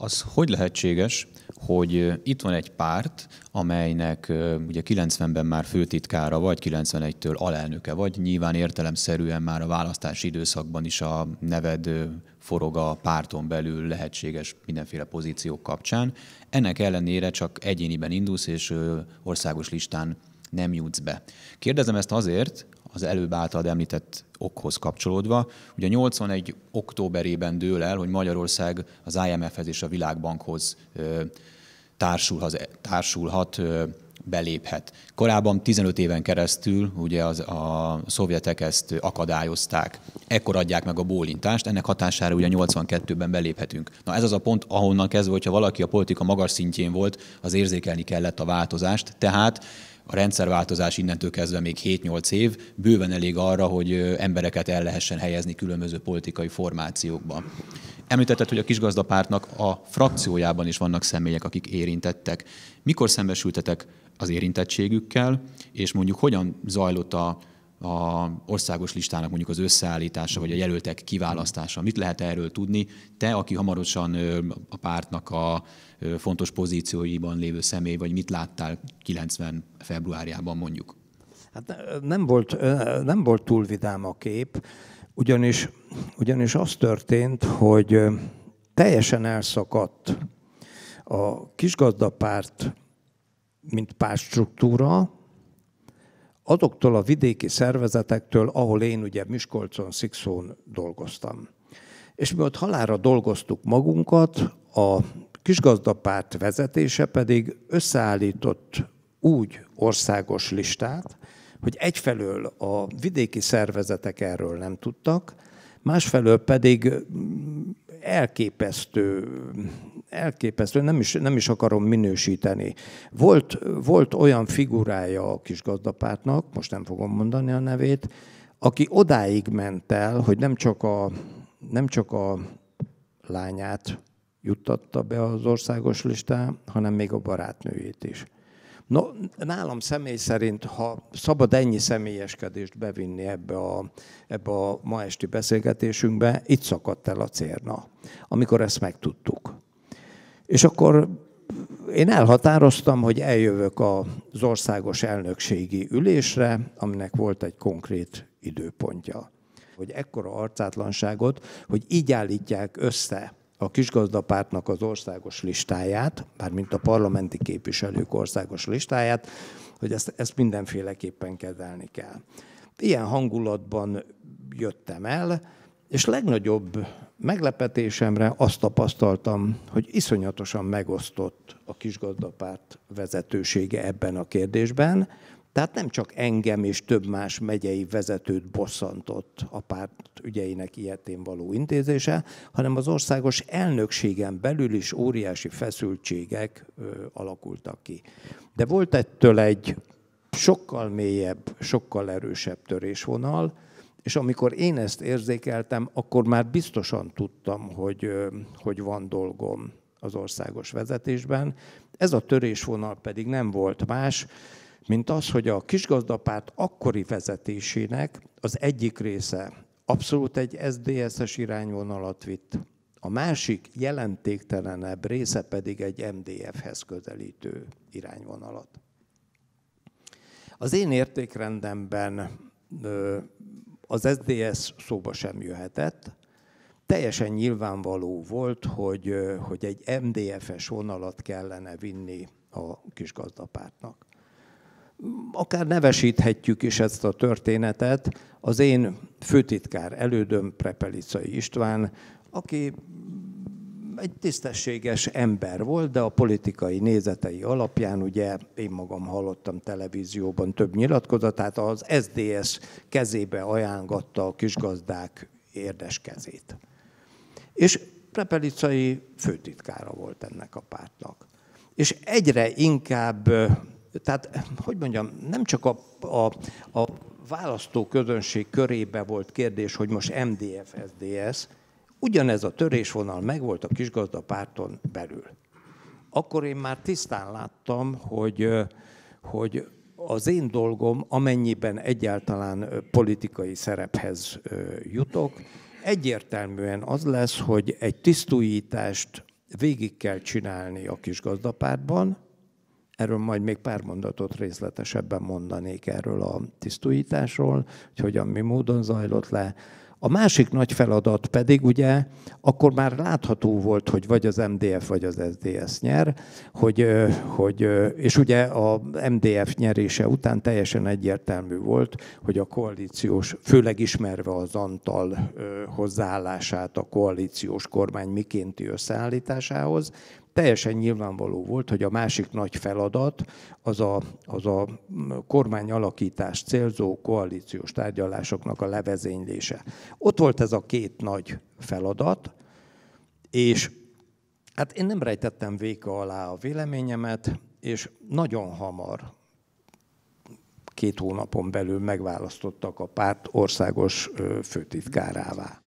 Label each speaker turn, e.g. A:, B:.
A: Az hogy lehetséges, hogy itt van egy párt, amelynek ugye 90-ben már főtitkára vagy, 91-től alelnöke vagy, nyilván értelemszerűen már a választási időszakban is a neved forog a párton belül lehetséges mindenféle pozíciók kapcsán. Ennek ellenére csak egyéniben indulsz, és országos listán nem jutsz be. Kérdezem ezt azért, az előbb által említett okhoz kapcsolódva. Ugye 81. októberében dől el, hogy Magyarország az IMF-hez és a Világbankhoz társulhat, társulhat beléphet. Korábban 15 éven keresztül ugye az, a szovjetek ezt akadályozták. Ekkor adják meg a bólintást, ennek hatására ugye 82-ben beléphetünk. Na ez az a pont, ahonnan kezdve, hogyha valaki a politika magas szintjén volt, az érzékelni kellett a változást, tehát a rendszerváltozás innentől kezdve még 7-8 év bőven elég arra, hogy embereket el lehessen helyezni különböző politikai formációkba. Említetted, hogy a kisgazdapártnak a frakciójában is vannak személyek, akik érintettek. Mikor szembesültetek az érintettségükkel, és mondjuk hogyan zajlott a, a országos listának mondjuk az összeállítása, vagy a jelöltek kiválasztása. Mit lehet erről tudni? Te, aki hamarosan a pártnak a fontos pozícióiban lévő személy, vagy mit láttál 90 februárjában mondjuk?
B: Hát nem volt, nem volt túl vidám a kép, ugyanis, ugyanis az történt, hogy teljesen elszakadt a kisgazdapárt mint pártstruktúra, azoktól a vidéki szervezetektől, ahol én ugye Miskolcon, Szikszón dolgoztam. És mi ott halára dolgoztuk magunkat, a kisgazdapárt vezetése pedig összeállított úgy országos listát, hogy egyfelől a vidéki szervezetek erről nem tudtak, másfelől pedig mm, elképesztő elképesztő, nem is, nem is akarom minősíteni. Volt, volt olyan figurája a kis gazdapártnak, most nem fogom mondani a nevét, aki odáig ment el, hogy nem csak a, nem csak a lányát juttatta be az országos listán, hanem még a barátnőjét is. No, nálam személy szerint, ha szabad ennyi személyeskedést bevinni ebbe a, ebbe a ma esti beszélgetésünkbe, itt szakadt el a cérna, amikor ezt megtudtuk. És akkor én elhatároztam, hogy eljövök az országos elnökségi ülésre, aminek volt egy konkrét időpontja. Hogy ekkora arcátlanságot, hogy így állítják össze a kisgazdapártnak az országos listáját, mármint a parlamenti képviselők országos listáját, hogy ezt, ezt mindenféleképpen kezelni kell. Ilyen hangulatban jöttem el, és legnagyobb meglepetésemre azt tapasztaltam, hogy iszonyatosan megosztott a kisgazdapárt vezetősége ebben a kérdésben. Tehát nem csak engem és több más megyei vezetőt bosszantott a párt ügyeinek ilyetén való intézése, hanem az országos elnökségen belül is óriási feszültségek ö, alakultak ki. De volt ettől egy sokkal mélyebb, sokkal erősebb törésvonal, és amikor én ezt érzékeltem, akkor már biztosan tudtam, hogy, hogy van dolgom az országos vezetésben. Ez a törésvonal pedig nem volt más, mint az, hogy a kisgazdapárt akkori vezetésének az egyik része abszolút egy SDSS irányvonalat vitt, a másik jelentéktelenebb része pedig egy MDF-hez közelítő irányvonalat. Az én értékrendemben az SDS szóba sem jöhetett. Teljesen nyilvánvaló volt, hogy, hogy egy MDF-es vonalat kellene vinni a kis gazdapártnak. Akár nevesíthetjük is ezt a történetet. Az én főtitkár elődöm, Prepelicai István, aki egy tisztességes ember volt, de a politikai nézetei alapján, ugye én magam hallottam televízióban több nyilatkozatát, az SDS kezébe ajángatta a kisgazdák érdes kezét. És Prepelicai főtitkára volt ennek a pártnak. És egyre inkább, tehát hogy mondjam, nem csak a, a, a választóközönség körébe volt kérdés, hogy most MDF, SDS, Ugyanez a törésvonal megvolt a kisgazda párton belül. Akkor én már tisztán láttam, hogy, hogy az én dolgom, amennyiben egyáltalán politikai szerephez jutok, egyértelműen az lesz, hogy egy tisztújítást végig kell csinálni a kis gazdapártban. Erről majd még pár mondatot részletesebben mondanék erről a tisztújításról, hogy hogyan mi módon zajlott le. A másik nagy feladat pedig ugye, akkor már látható volt, hogy vagy az MDF, vagy az SDS nyer, hogy, hogy, és ugye a MDF nyerése után teljesen egyértelmű volt, hogy a koalíciós, főleg ismerve az Antal hozzáállását a koalíciós kormány mikénti összeállításához, teljesen nyilvánvaló volt, hogy a másik nagy feladat az a, az a kormányalakítás célzó koalíciós tárgyalásoknak a levezénylése. Ott volt ez a két nagy feladat, és hát én nem rejtettem véka alá a véleményemet, és nagyon hamar, két hónapon belül megválasztottak a párt országos
A: főtitkárává.